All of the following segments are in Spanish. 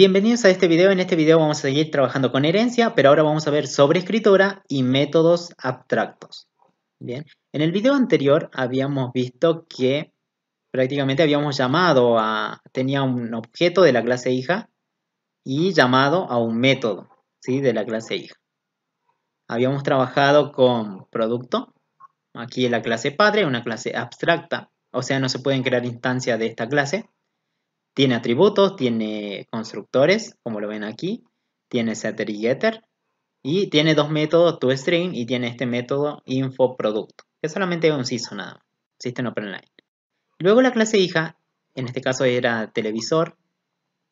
Bienvenidos a este video. En este video vamos a seguir trabajando con herencia, pero ahora vamos a ver sobre escritura y métodos abstractos. Bien, en el video anterior habíamos visto que prácticamente habíamos llamado a, tenía un objeto de la clase hija y llamado a un método ¿sí? de la clase hija. Habíamos trabajado con producto, aquí en la clase padre, una clase abstracta, o sea, no se pueden crear instancias de esta clase tiene atributos, tiene constructores, como lo ven aquí, tiene setter y getter, y tiene dos métodos, toString y tiene este método infoproducto, que solamente es un CISO nada más, System OpenLine. Luego la clase hija, en este caso era televisor,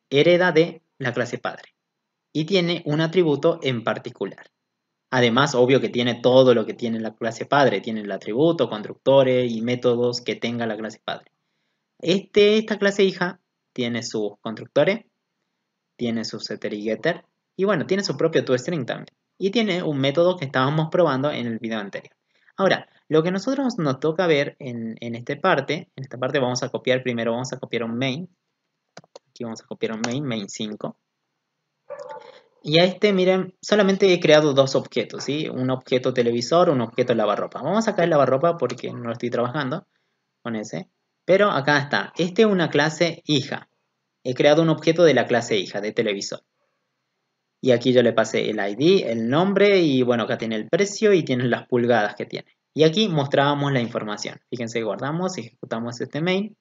hereda de la clase padre y tiene un atributo en particular. Además, obvio que tiene todo lo que tiene la clase padre, tiene el atributo, constructores y métodos que tenga la clase padre. Este, esta clase hija tiene sus constructores, tiene su setter y getter, y bueno, tiene su propio toString también. Y tiene un método que estábamos probando en el video anterior. Ahora, lo que nosotros nos toca ver en, esta parte, en esta parte vamos a copiar, primero vamos a copiar un main, aquí vamos a copiar un main, main 5. Y a este, miren, solamente he creado dos objetos, ¿sí? Un objeto televisor, un objeto lavarropa. Vamos a sacar el lavarropa porque no lo estoy trabajando con ese. Pero acá está, este es una clase hija. He creado un objeto de la clase hija, de televisor. Y aquí yo le pasé el ID, el nombre y bueno, acá tiene el precio y tiene las pulgadas que tiene. Y aquí mostrábamos la información. Fíjense, guardamos y ejecutamos este main.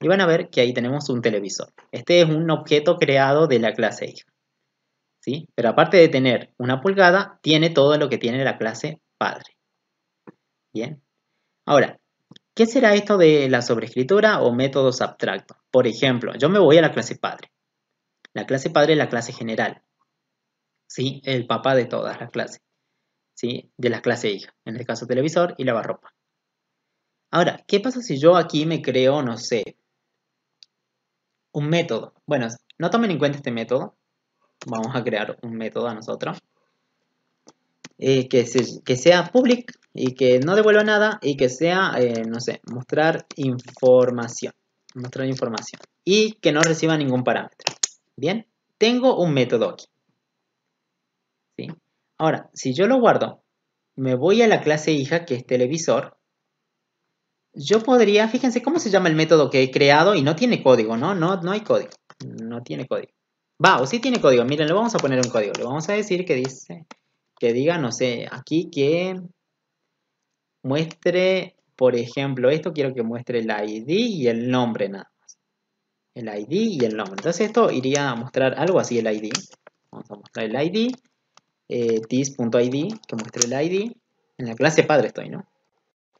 Y van a ver que ahí tenemos un televisor. Este es un objeto creado de la clase hija. ¿Sí? Pero aparte de tener una pulgada, tiene todo lo que tiene la clase padre. Bien. Ahora, ¿Qué será esto de la sobreescritura o métodos abstractos? Por ejemplo, yo me voy a la clase padre. La clase padre es la clase general. ¿Sí? El papá de todas las clases. ¿Sí? De las clases hija. En este caso, televisor y lavarropa. Ahora, ¿qué pasa si yo aquí me creo, no sé, un método? Bueno, no tomen en cuenta este método. Vamos a crear un método a nosotros. Eh, que, sea public y que no devuelva nada y que sea, eh, no sé, mostrar información. Mostrar información. Y que no reciba ningún parámetro. Bien, tengo un método aquí. ¿Sí? Ahora, si yo lo guardo, me voy a la clase hija que es televisor. Yo podría, fíjense cómo se llama el método que he creado y no tiene código, ¿no? No, no hay código. No tiene código. Va, o sí tiene código. Miren, le vamos a poner un código. Le vamos a decir que dice que diga, no sé, aquí que muestre, por ejemplo, esto quiero que muestre el ID y el nombre nada más. El ID y el nombre. Entonces esto iría a mostrar algo así el ID. Vamos a mostrar el ID. Eh, que muestre el ID. En la clase padre estoy, ¿no?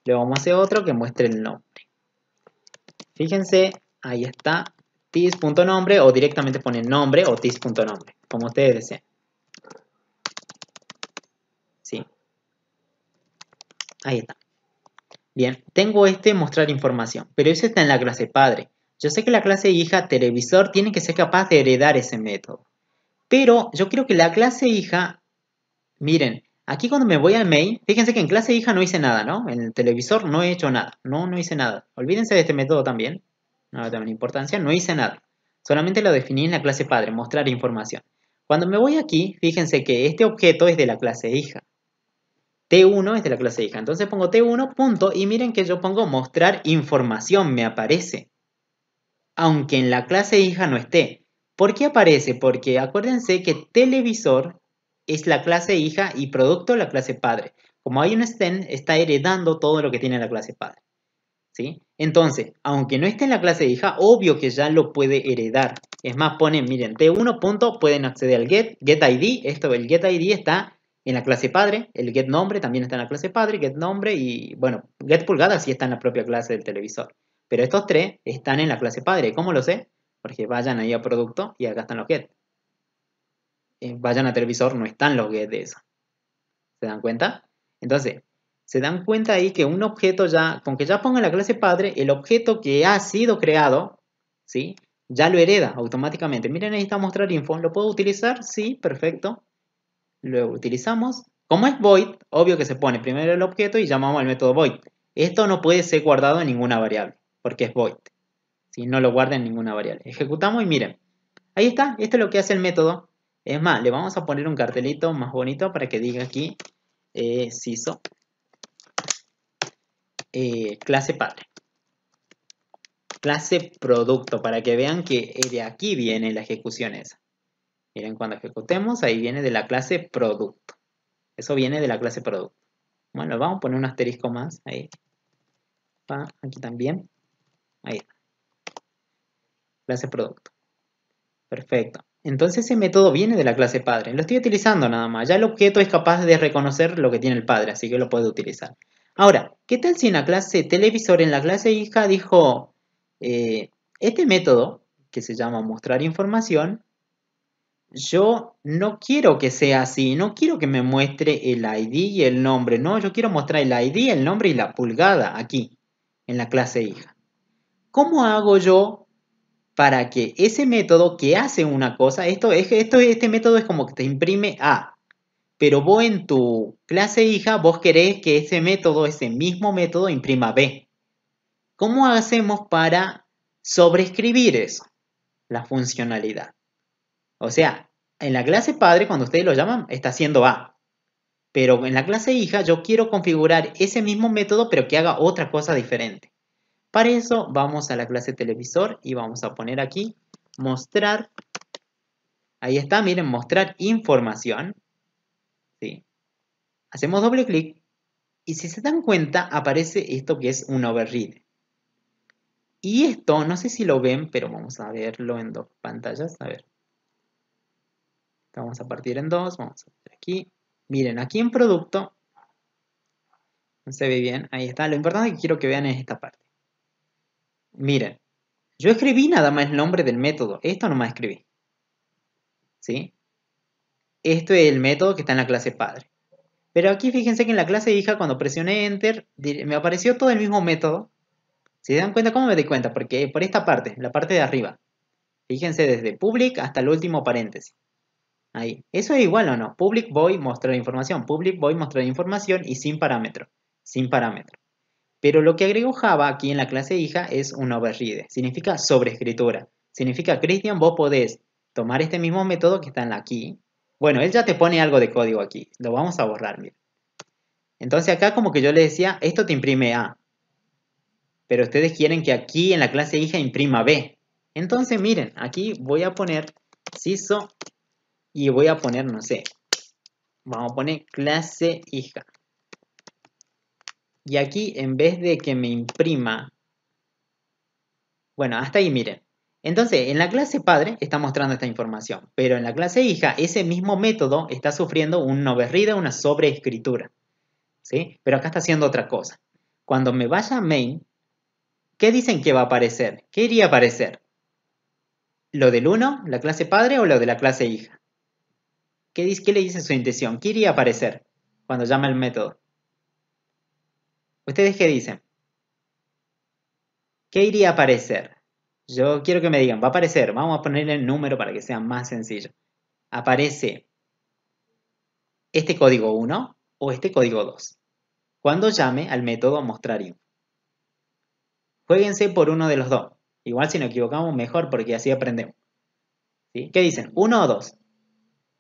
Luego vamos a hacer otro que muestre el nombre. Fíjense, ahí está tis.nombre o directamente pone nombre o tis.nombre, como ustedes deseen. Ahí está. Bien, tengo este mostrar información, pero eso está en la clase padre. Yo sé que la clase hija televisor tiene que ser capaz de heredar ese método. Pero yo creo que la clase hija, miren, aquí cuando me voy al main, fíjense que en clase hija no hice nada, ¿no? En el televisor no he hecho nada, no, no hice nada. Olvídense de este método también, no tener importancia, no hice nada. Solamente lo definí en la clase padre, mostrar información. Cuando me voy aquí, fíjense que este objeto es de la clase hija. T1 es de la clase hija. Entonces pongo T1 punto y miren que yo pongo mostrar información, me aparece. Aunque en la clase hija no esté. ¿Por qué aparece? Porque acuérdense que televisor es la clase hija y producto la clase padre. Como hay un stand, está heredando todo lo que tiene la clase padre. ¿Sí? Entonces, aunque no esté en la clase hija, obvio que ya lo puede heredar. Es más, ponen, miren, T1 punto, pueden acceder al get, get esto, del get está en la clase padre, el get nombre también está en la clase padre, get nombre y, bueno, get pulgada sí está en la propia clase del televisor. Pero estos tres están en la clase padre. ¿Cómo lo sé? Porque vayan ahí a producto y acá están los get. Eh, vayan a televisor, no están los get de eso. ¿Se dan cuenta? Entonces, se dan cuenta ahí que un objeto ya, con que ya ponga la clase padre, el objeto que ha sido creado, ¿sí? Ya lo hereda automáticamente. Miren, ahí está mostrar info. ¿Lo puedo utilizar? Sí, perfecto. Lo utilizamos, como es void, obvio que se pone primero el objeto y llamamos al método void. Esto no puede ser guardado en ninguna variable, porque es void. Si no lo guarda en ninguna variable. Ejecutamos y miren, ahí está, esto es lo que hace el método. Es más, le vamos a poner un cartelito más bonito para que diga aquí, eh, CISO, eh, clase padre clase producto para que vean que de aquí viene la ejecución esa. Miren, cuando ejecutemos, ahí viene de la clase producto. Eso viene de la clase producto. Bueno, vamos a poner un asterisco más ahí. Aquí también. Ahí Clase producto. Perfecto. Entonces ese método viene de la clase padre. Lo estoy utilizando nada más. Ya el objeto es capaz de reconocer lo que tiene el padre, así que lo puedo utilizar. Ahora, ¿qué tal si en la clase televisor, en la clase hija, dijo eh, este método, que se llama mostrar información, yo no quiero que sea así, no quiero que me muestre el ID y el nombre, no, yo quiero mostrar el ID, el nombre y la pulgada aquí, en la clase hija. ¿Cómo hago yo para que ese método que hace una cosa, esto, esto, este método es como que te imprime A, pero vos en tu clase hija, vos querés que ese método, ese mismo método, imprima B. ¿Cómo hacemos para sobreescribir eso, la funcionalidad? O sea, en la clase padre, cuando ustedes lo llaman, está haciendo A. Pero en la clase hija yo quiero configurar ese mismo método, pero que haga otra cosa diferente. Para eso vamos a la clase televisor y vamos a poner aquí mostrar. Ahí está, miren, mostrar información. Sí. Hacemos doble clic y si se dan cuenta aparece esto que es un override. Y esto, no sé si lo ven, pero vamos a verlo en dos pantallas. A ver. Vamos a partir en dos, vamos a partir aquí. Miren, aquí en producto, no se ve bien, ahí está. Lo importante que quiero que vean es esta parte. Miren, yo escribí nada más el nombre del método, esto nomás escribí. ¿Sí? Esto es el método que está en la clase padre. Pero aquí fíjense que en la clase hija, cuando presioné Enter, me apareció todo el mismo método. ¿Se dan cuenta? ¿Cómo me di cuenta? Porque por esta parte, la parte de arriba. Fíjense desde public hasta el último paréntesis. Ahí. ¿Eso es igual o no? Public void mostrar información. Public void mostrar información y sin parámetro. Sin parámetro. Pero lo que agregó Java aquí en la clase hija es un override. Significa sobreescritura. Significa, Christian, vos podés tomar este mismo método que está en la aquí. Bueno, él ya te pone algo de código aquí. Lo vamos a borrar, miren. Entonces acá como que yo le decía, esto te imprime A. Pero ustedes quieren que aquí en la clase hija imprima B. Entonces miren, aquí voy a poner CISO y voy a poner, no sé, vamos a poner clase hija. Y aquí en vez de que me imprima, bueno, hasta ahí miren. Entonces, en la clase padre está mostrando esta información, pero en la clase hija ese mismo método está sufriendo un berrida una sobreescritura. ¿Sí? Pero acá está haciendo otra cosa. Cuando me vaya a main, ¿qué dicen que va a aparecer? ¿Qué iría a aparecer? ¿Lo del 1, la clase padre o lo de la clase hija? ¿Qué, le dice su intención? ¿Qué iría a aparecer cuando llama el método? ¿Ustedes qué dicen? ¿Qué iría a aparecer? Yo quiero que me digan, va a aparecer, vamos a ponerle el número para que sea más sencillo. Aparece este código 1 o este código 2. Cuando llame al método mostrar Jueguense por uno de los dos. Igual si nos equivocamos, mejor porque así aprendemos. ¿Qué dicen? ¿Uno o dos?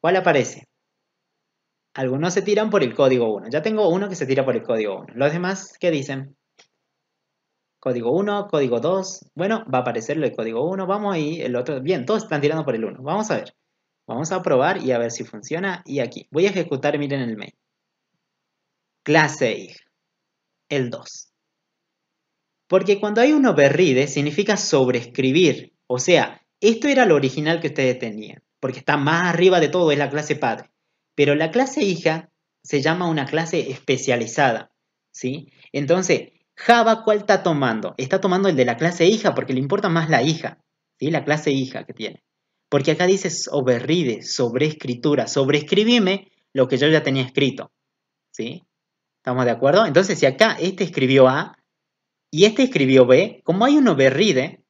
¿Cuál aparece? Algunos se tiran por el código 1. Ya tengo uno que se tira por el código 1. Los demás, ¿qué dicen? Código 1, código 2. Bueno, va a aparecer el código 1. Vamos ahí, el otro. Bien, todos están tirando por el 1. Vamos a ver. Vamos a probar y a ver si funciona. Y aquí. Voy a ejecutar, miren el main. Clase I. El 2. Porque cuando hay un override significa sobreescribir. O sea, esto era lo original que ustedes tenían porque está más arriba de todo, es la clase padre. Pero la clase hija se llama una clase especializada, ¿sí? Entonces, Java, ¿cuál está tomando? Está tomando el de la clase hija, porque le importa más la hija, ¿sí? La clase hija que tiene. Porque acá dice override, sobreescritura, sobreescribime lo que yo ya tenía escrito, ¿sí? ¿Estamos de acuerdo? Entonces, si acá este escribió A y este escribió B, como hay un override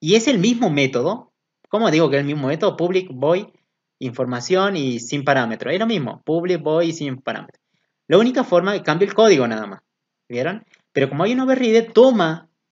y es el mismo método, ¿Cómo digo que es el mismo método? Public, void, información y sin parámetro. Es lo mismo, public, void y sin parámetro. La única forma que cambio el código nada más. ¿Vieron? Pero como hay un override, toma